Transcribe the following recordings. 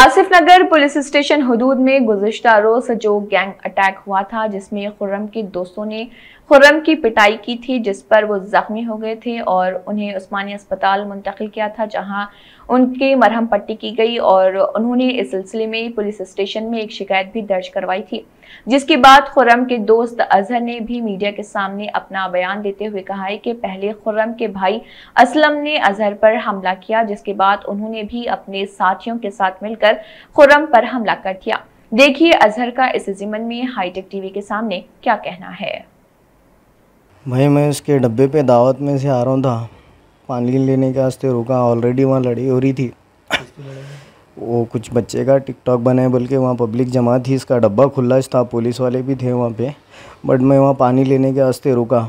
आसिफ नगर police station हदूद में गुजशत रोज जो गैंग अटैक हुआ था जिसमें खुर्रम के दोस्तों ने खुर्रम की पिटाई की थी जिस पर वो ज़ख्मी हो गए थे और उन्हें उस्मानी अस्पताल मुंतकिल किया था जहां उनकी मरहम पट्टी की गई और उन्होंने इस सिलसिले में पुलिस स्टेशन में एक शिकायत भी दर्ज करवाई थी जिसके बाद खुर्रम के दोस्त अजहर ने भी मीडिया के सामने अपना बयान देते हुए कहा है कि पहले खुर्रम के भाई असलम ने अजहर पर हमला किया जिसके बाद उन्होंने भी अपने साथियों के साथ मिलकर खुर्रम पर हमला कर दिया देखिए अजहर का इस जिमन में हाईटेक टीवी के सामने क्या कहना है भाई मैं उसके डब्बे पे दावत में से आ रहा था पानी लेने के वास्ते रुका ऑलरेडी वहाँ लड़ी हो रही थी वो कुछ बच्चे का टिकटॉक बनाए बोल के वहाँ पब्लिक जमा थी इसका डब्बा खुला था पुलिस वाले भी थे वहाँ पे बट मैं वहाँ पानी लेने के वास्ते रुका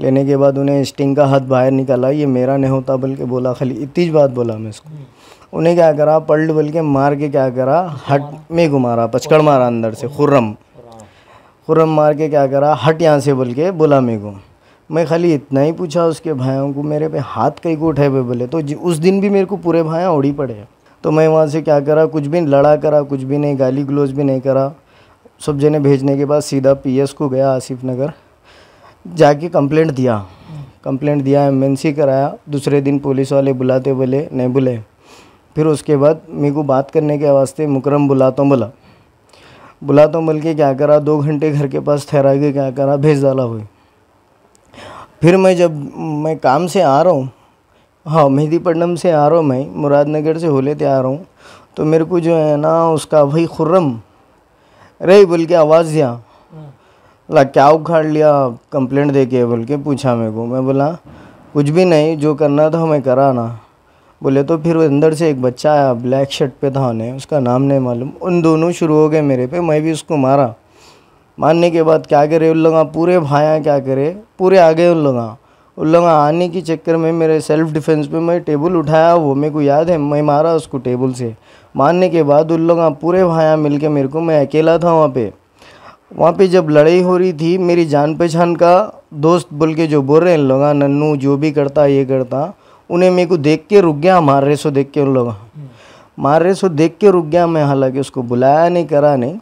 लेने के बाद उन्हें स्टिंग का हाथ बाहर निकाला ये मेरा नहीं होता बोल के बोला खाली इतनी बात बोला मैं उसको उन्हें क्या करा पल्ट बोल के मार के क्या करा हट में घुमारा पचकड़ मारा अंदर से खुर्रम खुरम मार के क्या करा हट यहाँ से बोल के बोला मेरे को मैं खाली इतना ही पूछा उसके भाइयों को मेरे पे हाथ कहीं को उठे हुए बोले तो उस दिन भी मेरे को पूरे भाया ओढ़ी पड़े तो मैं वहाँ से क्या करा कुछ भी लड़ा करा कुछ भी नहीं गाली गलोज भी नहीं करा सब जने भेजने के बाद सीधा पी को गया आसिफ नगर जाके कंप्लेंट दिया कंप्लेंट दिया एम कराया दूसरे दिन पुलिस वाले बुलाते बोले नहीं बुले फिर उसके बाद मेरे को बात करने के वास्ते मुकरम बुलाता हूँ बोला बुला तो मिल के क्या करा दो घंटे घर के पास ठहरा के क्या करा भेज डाला हुई फिर मैं जब मैं काम से आ रहा हूँ हाँ मेहदीपट्टनम से आ रहा हूँ मैं मुरादनगर से होले ते आ रहा हूँ तो मेरे को जो है ना उसका भाई खुर्रम रे बोल के आवाज़ दिया बोला क्या उखाड़ लिया कंप्लेंट दे के बोल के पूछा मेरे को मैं बोला कुछ भी नहीं जो करना था मैं करा ना बोले तो फिर अंदर से एक बच्चा आया ब्लैक शर्ट पे था उन्हें उसका नाम नहीं मालूम उन दोनों शुरू हो गए मेरे पे मैं भी उसको मारा मारने के बाद क्या करे उन लोग पूरे भाया क्या करे पूरे आ गए उन लोग उन लगा आने के चक्कर में मेरे सेल्फ डिफेंस पे मैं टेबल उठाया वो मेरे को याद है मैं मारा उसको टेबल से मारने के बाद उन लोग पूरे भाया मिल मेरे को मैं अकेला था वहाँ पर वहाँ पे जब लड़ाई हो रही थी मेरी जान पहचान का दोस्त बोल के जो बोल रहे हैं लगा नन्नू जो भी करता ये करता उन्हें मेरे को देख के रुक गया मार रहे सो देख के उन लोग हम्म। मार रहे सो देख के रुक गया मैं हालांकि उसको बुलाया नहीं करा नहीं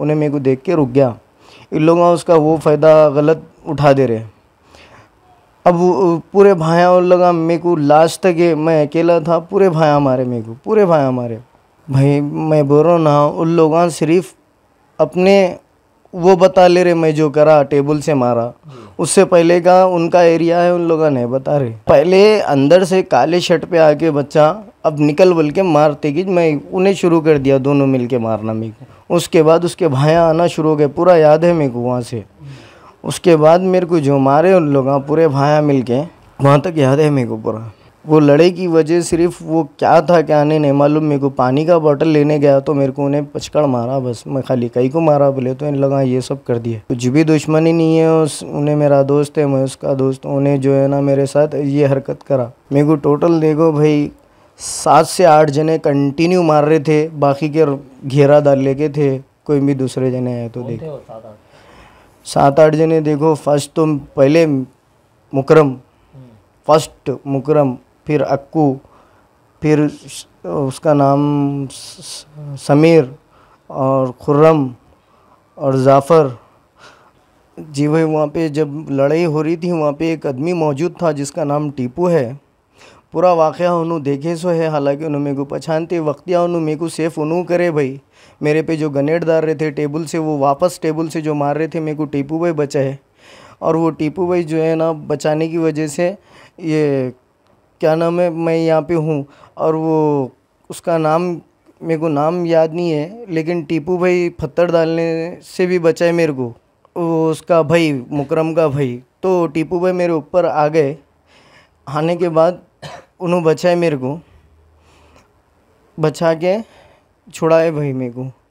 उन्हें मेरे को देख के रुक गया इन लोगों उसका वो फ़ायदा गलत उठा दे रहे अब पूरे भाया और लगा मेरे को लास्ट तक ये मैं अकेला था पूरे भाया मारे मेरे को पूरे भाया मारे भाई मैं बोल रहा ना उन लोगों सिर्फ अपने वो बता ले रहे मैं जो करा टेबल से मारा उससे पहले का उनका एरिया है उन लोगों ने बता रहे पहले अंदर से काले शर्ट पे आके बच्चा अब निकल बोल के मारते कि मैं उन्हें शुरू कर दिया दोनों मिल के मारना मेरे को उसके बाद उसके भाया आना शुरू हो गए पूरा याद है मेरे को वहाँ से उसके बाद मेरे को जो मारे उन लोग हाँ, पूरे भाया मिल के वहाँ तक याद है मेरे को पूरा वो लड़े की वजह सिर्फ वो क्या था क्या नहीं नहीं मालूम मेरे को पानी का बॉटल लेने गया तो मेरे को उन्हें पचकड़ मारा बस मैं खाली कई को मारा बोले तो इन लगा ये सब कर दिया कुछ भी दुश्मनी नहीं है उस उन्हें मेरा दोस्त है मैं उसका दोस्त उन्हें जो है ना मेरे साथ ये हरकत करा मेरे को टोटल देखो भाई सात से आठ जने कंटिन्यू मार रहे थे बाकी के घेरा डाल लेके थे कोई भी दूसरे जने आए तो देखो सात आठ जने देखो फर्स्ट तो पहले मुकरम फर्स्ट हम्म। मुकरम फिर अक्कू फिर उसका नाम समीर और खुर्रम और जाफ़र जी वही वहाँ पे जब लड़ाई हो रही थी वहाँ पे एक आदमी मौजूद था जिसका नाम टीपू है पूरा वाक़ उन्होंने देखे सो है हालांकि उन्होंने मेरे को पहचानते वक्तिया उन्होंने मेरे को सेफ़ उन्हों करे भाई मेरे पे जो गनेट डाल रहे थे टेबल से वो वापस टेबल से जो मार रहे थे मेरे को टीपू भाई बचाए और वो टीपू भाई जो है ना बचाने की वजह से ये क्या नाम है मैं यहाँ पे हूँ और वो उसका नाम मेरे को नाम याद नहीं है लेकिन टीपू भाई पत्थर डालने से भी बचाए मेरे को वो उसका भाई मुकरम का भाई तो टीपू भाई मेरे ऊपर आ गए आने के बाद उन्होंने बचाए मेरे को बचा के छुड़ाए भाई मेरे को